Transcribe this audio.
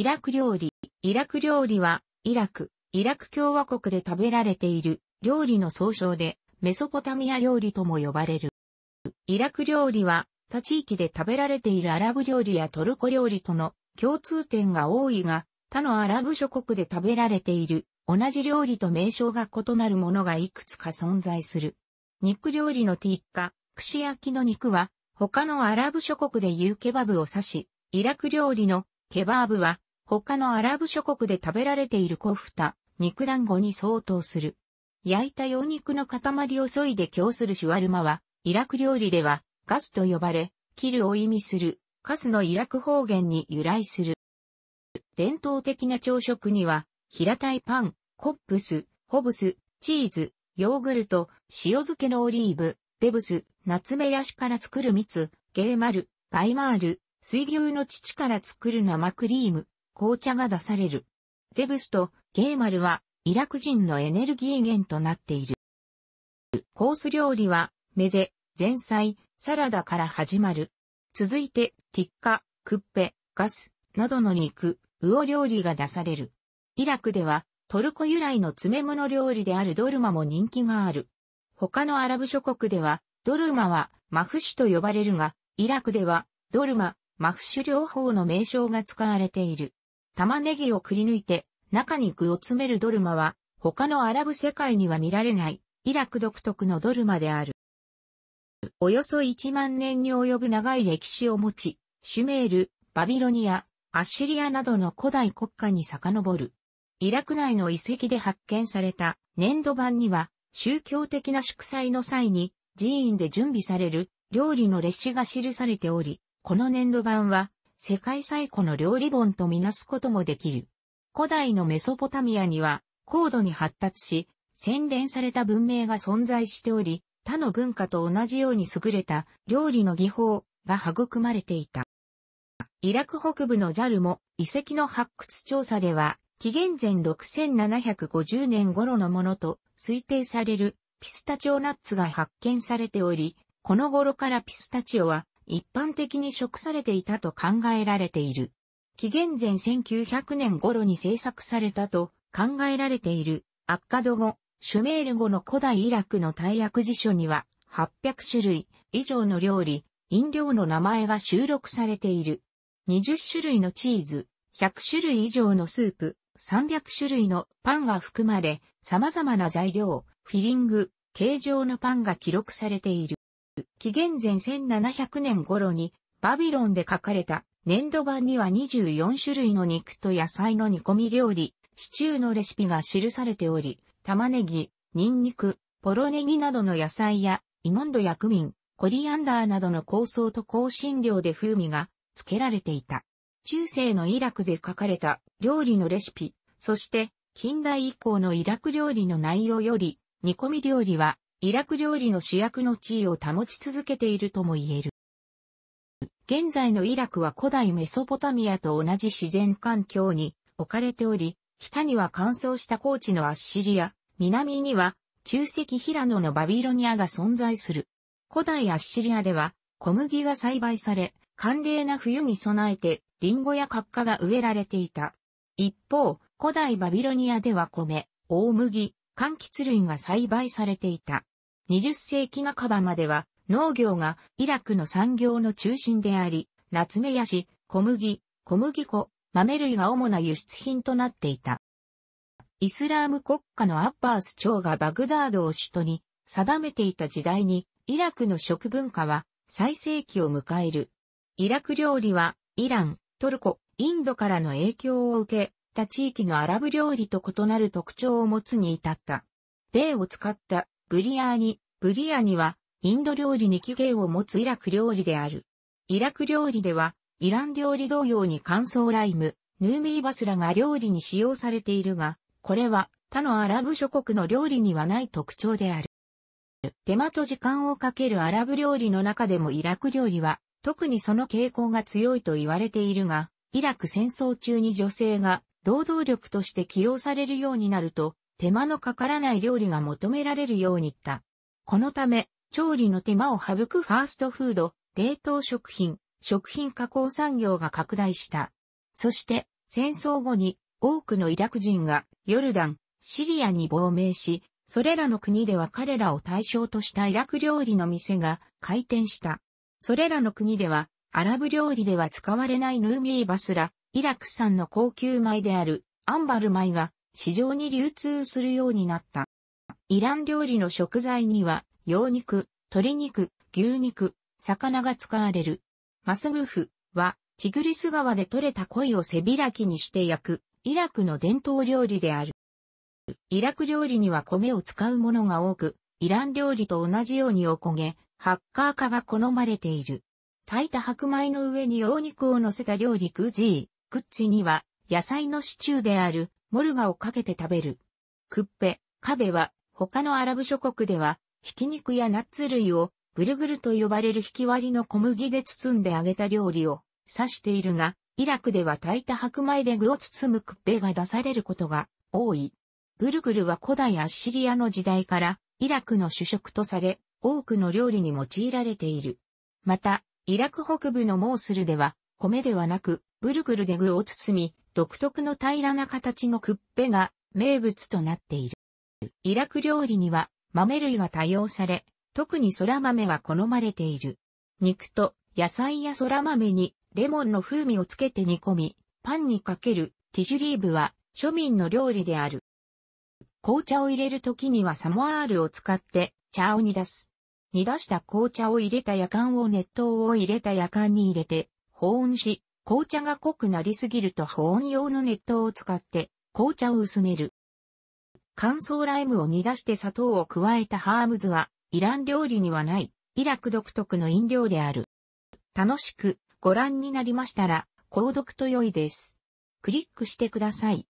イラク料理。イラク料理は、イラク、イラク共和国で食べられている料理の総称で、メソポタミア料理とも呼ばれる。イラク料理は、他地域で食べられているアラブ料理やトルコ料理との共通点が多いが、他のアラブ諸国で食べられている同じ料理と名称が異なるものがいくつか存在する。肉料理のティッカ、串焼きの肉は、他のアラブ諸国で言うケバブを指し、イラク料理のケバーブは、他のアラブ諸国で食べられているコフタ、肉団子に相当する。焼いた羊肉の塊を削いで供するシュワルマは、イラク料理では、ガスと呼ばれ、キルを意味する、カスのイラク方言に由来する。伝統的な朝食には、平たいパン、コップス、ホブス、チーズ、ヨーグルト、塩漬けのオリーブ、ベブス、ナツメヤシから作る蜜、ゲーマル、ガイマール、水牛の乳から作る生クリーム、紅茶が出される。デブスとゲーマルはイラク人のエネルギー源となっている。コース料理は、メゼ、前菜、サラダから始まる。続いて、ティッカ、クッペ、ガス、などの肉、ウオ料理が出される。イラクでは、トルコ由来の詰め物料理であるドルマも人気がある。他のアラブ諸国では、ドルマはマフシュと呼ばれるが、イラクでは、ドルマ、マフシュ両方の名称が使われている。玉ねぎをくり抜いて、中に具を詰めるドルマは、他のアラブ世界には見られない、イラク独特のドルマである。およそ1万年に及ぶ長い歴史を持ち、シュメール、バビロニア、アッシリアなどの古代国家に遡る。イラク内の遺跡で発見された粘土板には、宗教的な祝祭の際に寺院で準備される料理の列史が記されており、この粘土板は世界最古の料理本とみなすこともできる。古代のメソポタミアには高度に発達し、洗練された文明が存在しており、他の文化と同じように優れた料理の技法が育まれていた。イラク北部のジャルも遺跡の発掘調査では、紀元前6750年頃のものと推定されるピスタチオナッツが発見されており、この頃からピスタチオは一般的に食されていたと考えられている。紀元前1900年頃に制作されたと考えられているアッカド語、シュメール語の古代イラクの大役辞書には800種類以上の料理、飲料の名前が収録されている。20種類のチーズ、100種類以上のスープ、300種類のパンが含まれ、様々な材料、フィリング、形状のパンが記録されている。紀元前1700年頃にバビロンで書かれた粘土板には24種類の肉と野菜の煮込み料理、シチューのレシピが記されており、玉ねぎ、ニンニク、ポロネギなどの野菜や、イモンドや味、コリアンダーなどの香草と香辛料で風味が付けられていた。中世のイラクで書かれた料理のレシピ、そして近代以降のイラク料理の内容より、煮込み料理はイラク料理の主役の地位を保ち続けているとも言える。現在のイラクは古代メソポタミアと同じ自然環境に置かれており、北には乾燥した高地のアッシリア、南には中石平野のバビロニアが存在する。古代アッシリアでは小麦が栽培され、寒冷な冬に備えてリンゴやカッカが植えられていた。一方、古代バビロニアでは米、大麦、柑橘類が栽培されていた。20世紀半ばまでは農業がイラクの産業の中心であり、夏目やし、小麦、小麦粉、豆類が主な輸出品となっていた。イスラーム国家のアッバース朝がバグダードを首都に定めていた時代に、イラクの食文化は最盛期を迎える。イラク料理は、イラン、トルコ、インドからの影響を受け、った地域のアラブ料理と異なる特徴を持つに至った。米を使ったブリアーニ、ブリアーニはインド料理に起源を持つイラク料理である。イラク料理ではイラン料理同様に乾燥ライム、ヌーミーバスラが料理に使用されているが、これは他のアラブ諸国の料理にはない特徴である。手間と時間をかけるアラブ料理の中でもイラク料理は特にその傾向が強いと言われているが、イラク戦争中に女性が労働力として起用されるようになると、手間のかからない料理が求められるようにった。このため、調理の手間を省くファーストフード、冷凍食品、食品加工産業が拡大した。そして、戦争後に多くのイラク人がヨルダン、シリアに亡命し、それらの国では彼らを対象としたイラク料理の店が開店した。それらの国ではアラブ料理では使われないヌーミーバスラ、イラク産の高級米であるアンバル米が市場に流通するようになった。イラン料理の食材には、羊肉、鶏肉、牛肉、魚が使われる。マスグフは、チグリス川で採れた鯉を背開きにして焼く、イラクの伝統料理である。イラク料理には米を使うものが多く、イラン料理と同じようにおこげ、ハッカー化が好まれている。炊いた白米の上に羊肉を乗せた料理クジー、クッチには、野菜のシチューである、モルガをかけて食べる。クッペ、カベは、他のアラブ諸国では、ひき肉やナッツ類を、ブルグルと呼ばれるひき割りの小麦で包んで揚げた料理を指しているが、イラクでは炊いた白米で具を包むクッペが出されることが多い。ブルグルは古代アッシリアの時代からイラクの主食とされ、多くの料理に用いられている。また、イラク北部のモースルでは米ではなく、ブルぐルで具を包み、独特の平らな形のクッペが名物となっている。イラク料理には豆類が多用され、特に空豆が好まれている。肉と野菜や空豆にレモンの風味をつけて煮込み、パンにかけるティジュリーブは庶民の料理である。紅茶を入れる時にはサモアールを使って茶を煮出す。煮出した紅茶を入れた夜間を熱湯を入れた夜間に入れて保温し、紅茶が濃くなりすぎると保温用の熱湯を使って紅茶を薄める。乾燥ライムを煮出して砂糖を加えたハームズはイラン料理にはないイラク独特の飲料である。楽しくご覧になりましたら購読と良いです。クリックしてください。